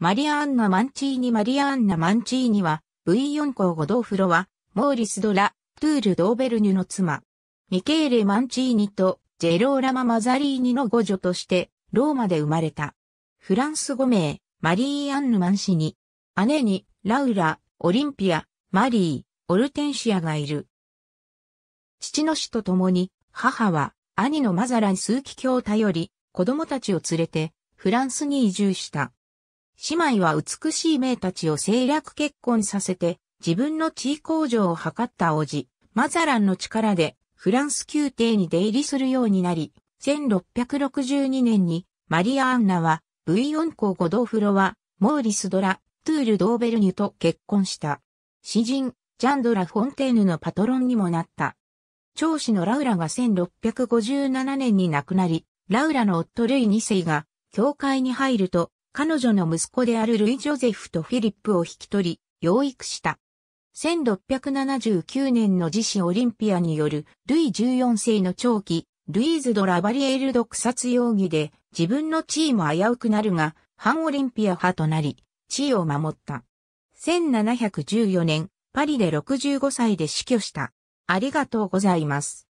マリアンナ・マンチーニマリアンナ・マンチーニは、V4 校ゴドーフロは、モーリス・ドラ、トゥール・ドーベルニュの妻。ミケーレ・マンチーニとジェローラマ・マザリーニの五女として、ローマで生まれた。フランス語名、マリー・アンヌ・マンシニ。姉に、ラウラ、オリンピア、マリー、オルテンシアがいる。父の死と共に、母は、兄のマザラン枢機卿を頼り、子供たちを連れて、フランスに移住した。姉妹は美しい名たちを政略結婚させて、自分の地位向上を図った王子、マザランの力で、フランス宮廷に出入りするようになり、1662年に、マリア・アンナは、ブイヨン公ゴドーフロは、モーリス・ドラ、トゥール・ドーベルニュと結婚した。詩人、ジャンドラ・フォンテーヌのパトロンにもなった。長子のラウラが1657年に亡くなり、ラウラの夫ルイ2世が、教会に入ると、彼女の息子であるルイ・ジョゼフとフィリップを引き取り、養育した。1679年の自死オリンピアによるルイ14世の長期、ルイーズ・ド・ラバリエール毒殺容疑で自分の地位も危うくなるが、反オリンピア派となり、地位を守った。1714年、パリで65歳で死去した。ありがとうございます。